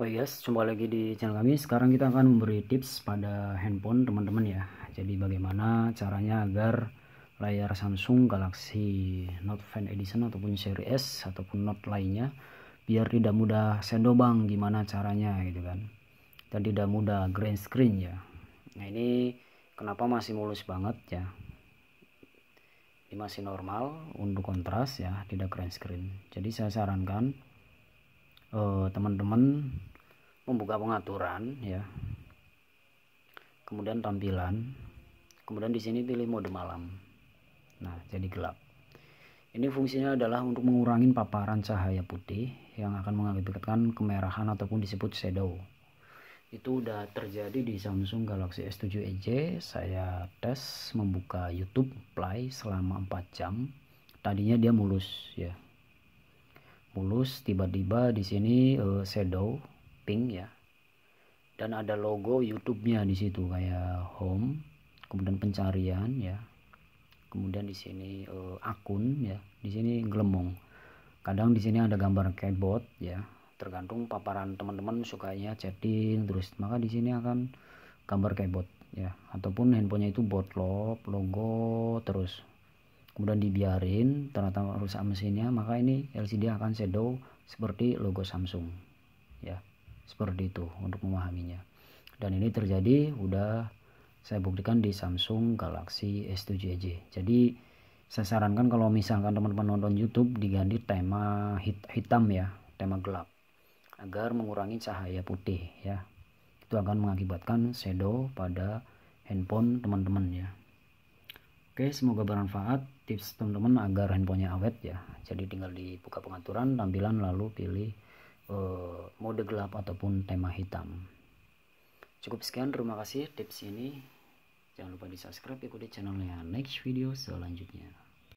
Oh yes, jumpa lagi di channel kami. Sekarang kita akan memberi tips pada handphone teman-teman ya. Jadi bagaimana caranya agar layar Samsung Galaxy Note Fan Edition ataupun seri S ataupun Note lainnya biar tidak mudah sendobang gimana caranya gitu kan. Dan tidak mudah green screen ya. Nah ini kenapa masih mulus banget ya. Ini masih normal untuk kontras ya, tidak green screen. Jadi saya sarankan eh, teman-teman uh, teman -teman membuka pengaturan ya kemudian tampilan kemudian di sini pilih mode malam nah jadi gelap ini fungsinya adalah untuk mengurangi paparan cahaya putih yang akan mengakibatkan kemerahan ataupun disebut shadow itu udah terjadi di Samsung Galaxy S7 Edge saya tes membuka YouTube play selama 4 jam tadinya dia mulus ya mulus tiba-tiba di sini uh, shadow pink ya dan ada logo YouTube-nya di situ kayak home kemudian pencarian ya kemudian di sini uh, akun ya di sini gelembung kadang di sini ada gambar keyboard ya tergantung paparan teman-teman sukanya chatting terus maka di sini akan gambar keyboard ya ataupun handphonenya itu botlop logo terus kemudian dibiarin ternyata rusak mesinnya maka ini LCD akan shadow seperti logo Samsung ya seperti itu untuk memahaminya dan ini terjadi udah saya buktikan di Samsung Galaxy S7 j jadi saya sarankan kalau misalkan teman-teman nonton YouTube diganti tema hit hitam ya tema gelap agar mengurangi cahaya putih ya itu akan mengakibatkan shadow pada handphone teman-teman ya oke semoga bermanfaat tips teman-teman agar handphonenya awet ya jadi tinggal dibuka pengaturan tampilan lalu pilih Eh, mode gelap ataupun tema hitam cukup sekian terima kasih tips ini jangan lupa di subscribe ikuti channelnya next video selanjutnya